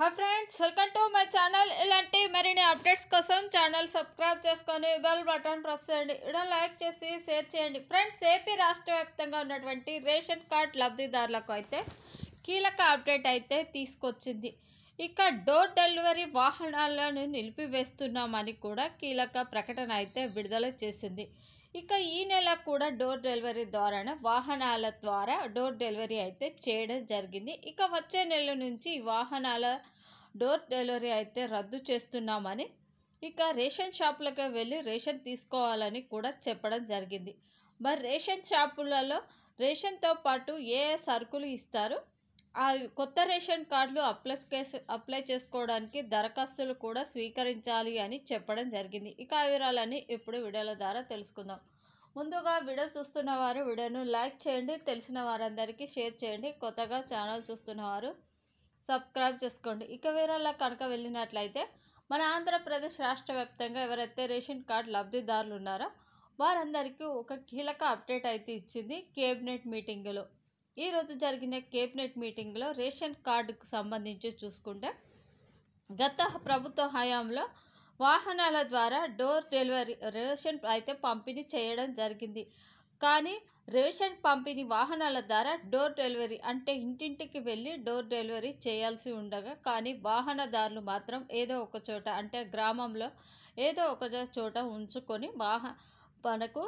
hi friends welcome to my channel ఇలాంటి మరిన్ని updates కోసం ఛానల్ సబ్స్క్రైబ్ చేసుకొని బెల్ బటన్ ప్రెస్ చేయండి ఇలా లైక్ చేసి షేర్ చేయండి ఫ్రెండ్స్ ఏపీ రాష్ట్ర వ్యాప్తంగా ఉన్నటువంటి రేషన్ కార్డ్ లబ్ధిదారులకు అయితే కీలక అప్డేట్ అయితే తీసుకొచ్చింది ఇక డోర్ డెలివరీ వాహనాలను నిలిపివేస్తున్నామని కూడా కీలక ప్రకటన అయితే విడుదల చేసింది ఇక ఈ నెల కూడా డోర్ డెలివరీ ద్వారానే వాహనాల ద్వారా డోర్ డెలివరీ అయితే చేయడం జరిగింది ఇక వచ్చే నెల నుంచి వాహనాల డోర్ డెలివరీ అయితే రద్దు చేస్తున్నామని ఇక రేషన్ షాపులకు వెళ్ళి రేషన్ తీసుకోవాలని కూడా చెప్పడం జరిగింది మరి రేషన్ షాపులలో రేషన్తో పాటు ఏ సరుకులు ఇస్తారు ఆ కొత్త రేషన్ కార్డులు అప్లై అప్లై చేసుకోవడానికి దరఖాస్తులు కూడా స్వీకరించాలి అని చెప్పడం జరిగింది ఇక ఆ వివరాలన్నీ ఇప్పుడు వీడియోల ద్వారా తెలుసుకుందాం ముందుగా వీడియో చూస్తున్న వారు వీడియోను లైక్ చేయండి తెలిసిన వారందరికీ షేర్ చేయండి కొత్తగా ఛానల్ చూస్తున్నవారు సబ్స్క్రైబ్ చేసుకోండి ఇక వివరాల కనుక వెళ్ళినట్లయితే మన ఆంధ్రప్రదేశ్ రాష్ట్ర వ్యాప్తంగా ఎవరైతే రేషన్ కార్డు లబ్ధిదారులు ఉన్నారో వారందరికీ ఒక కీలక అప్డేట్ అయితే ఇచ్చింది కేబినెట్ మీటింగ్లో ఈరోజు జరిగిన కేబినెట్ మీటింగ్లో రేషన్ కార్డుకు సంబంధించి చూసుకుంటే గత ప్రభుత్వ హయాంలో వాహనాల ద్వారా డోర్ డెలివరీ రేషన్ అయితే పంపిణీ చేయడం జరిగింది కానీ రేషన్ పంపిణీ వాహనాల ద్వారా డోర్ డెలివరీ అంటే ఇంటింటికి వెళ్ళి డోర్ డెలివరీ చేయాల్సి ఉండగా కానీ వాహనదారులు మాత్రం ఏదో ఒక చోట అంటే గ్రామంలో ఏదో ఒక చోట ఉంచుకొని వాహ మనకు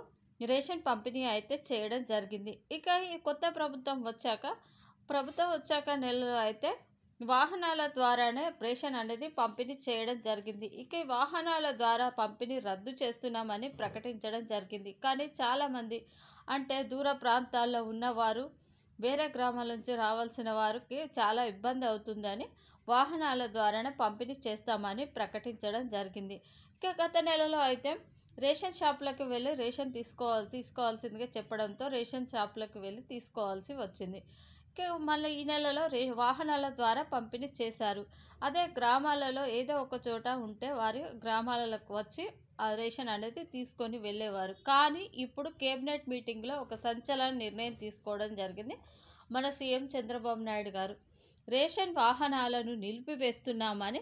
రేషన్ పంపిణీ అయితే చేయడం జరిగింది ఇక ఈ కొత్త ప్రభుత్వం వచ్చాక ప్రభుత్వం వచ్చాక నెలలో అయితే వాహనాల ద్వారానే రేషన్ అనేది పంపిణీ చేయడం జరిగింది ఇక వాహనాల ద్వారా పంపిణీ రద్దు చేస్తున్నామని ప్రకటించడం జరిగింది కానీ చాలామంది అంటే దూర ప్రాంతాల్లో ఉన్నవారు వేరే గ్రామాల నుంచి రావాల్సిన వారికి చాలా ఇబ్బంది అవుతుందని వాహనాల ద్వారానే పంపిణీ చేస్తామని ప్రకటించడం జరిగింది ఇక గత నెలలో అయితే రేషన్ షాపులకు వెళ్ళి రేషన్ తీసుకోవాలి తీసుకోవాల్సిందిగా చెప్పడంతో రేషన్ షాపులకు వెళ్ళి తీసుకోవాల్సి వచ్చింది మళ్ళీ ఈ నెలలో రే వాహనాల ద్వారా పంపిణీ చేశారు అదే గ్రామాలలో ఏదో ఒక చోట ఉంటే వారు గ్రామాలకు వచ్చి ఆ రేషన్ అనేది తీసుకొని వెళ్ళేవారు కానీ ఇప్పుడు కేబినెట్ మీటింగ్లో ఒక సంచలన నిర్ణయం తీసుకోవడం జరిగింది మన సీఎం చంద్రబాబు నాయుడు గారు రేషన్ వాహనాలను నిలిపివేస్తున్నామని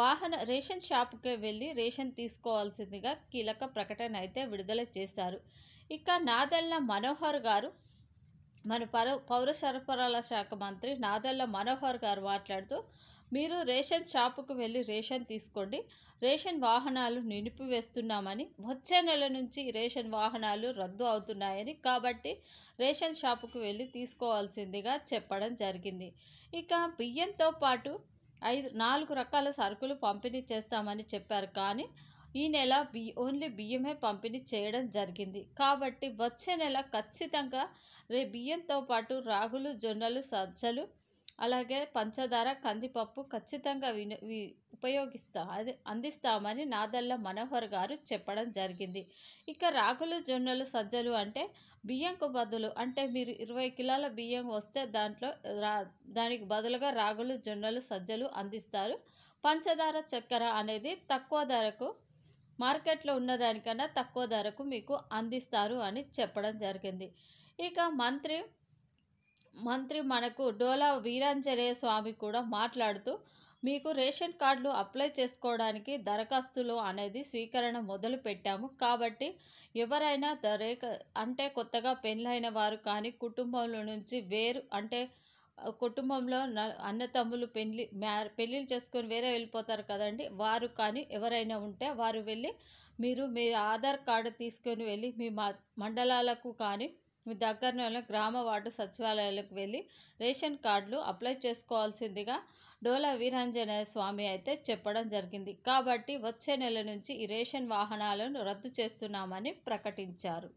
వాహన రేషన్ షాపుకి వెళ్ళి రేషన్ తీసుకోవాల్సిందిగా కీలక ప్రకటన అయితే విడుదల చేశారు ఇక నాదల్ల మనోహర్ గారు మన పౌర పౌర సరఫరాల శాఖ మంత్రి నాదల్ల మనోహర్ గారు మాట్లాడుతూ మీరు రేషన్ షాపుకు వెళ్ళి రేషన్ తీసుకోండి రేషన్ వాహనాలు నిలిపివేస్తున్నామని వచ్చే నెల నుంచి రేషన్ వాహనాలు రద్దు అవుతున్నాయని కాబట్టి రేషన్ షాపుకు వెళ్ళి తీసుకోవాల్సిందిగా చెప్పడం జరిగింది ఇక బియ్యంతో పాటు ఐదు నాలుగు రకాల సరుకులు పంపిణీ చేస్తామని చెప్పారు కానీ ఈ నెల బి ఓన్లీ బియ్యమే పంపిణీ చేయడం జరిగింది కాబట్టి వచ్చే నెల ఖచ్చితంగా రే బియ్యంతో పాటు రాగులు జొన్నలు సజ్జలు అలాగే పంచదార కందిపప్పు ఖచ్చితంగా విని ఉపయోగిస్తా అది అందిస్తామని నాదల్ల మనోహర్ గారు చెప్పడం జరిగింది ఇక రాగులు జొన్నలు సజ్జలు అంటే బియ్యంకు బదులు అంటే మీరు ఇరవై కిలోల బియ్యం వస్తే దాంట్లో రా దానికి బదులుగా రాగులు జొన్నలు సజ్జలు అందిస్తారు పంచదార చక్కెర అనేది తక్కువ ధరకు మార్కెట్లో ఉన్నదానికన్నా తక్కువ ధరకు మీకు అందిస్తారు అని చెప్పడం జరిగింది ఇక మంత్రి మంత్రి మనకు డోలా వీరాంజనేయ స్వామి కూడా మాట్లాడుతూ మీకు రేషన్ కార్డులు అప్లై చేసుకోవడానికి దరఖాస్తులు అనేది స్వీకరణ మొదలు పెట్టాము కాబట్టి ఎవరైనా దరే అంటే కొత్తగా పెళ్ళైన వారు కానీ కుటుంబంలో నుంచి వేరు అంటే కుటుంబంలో అన్న తమ్ములు పెళ్లి పెళ్ళిళ్ళు చేసుకొని వేరే వెళ్ళిపోతారు కదండి వారు కానీ ఎవరైనా ఉంటే వారు వెళ్ళి మీరు మీ ఆధార్ కార్డు తీసుకొని వెళ్ళి మీ మండలాలకు కానీ మీ దగ్గరలో గ్రామ వార్డు సచివాలయాలకు వెళ్ళి రేషన్ కార్డులు అప్లై చేసుకోవాల్సిందిగా డోలా వీరాంజనేయ స్వామి అయితే చెప్పడం జరిగింది కాబట్టి వచ్చే నెల నుంచి ఈ రేషన్ వాహనాలను రద్దు చేస్తున్నామని ప్రకటించారు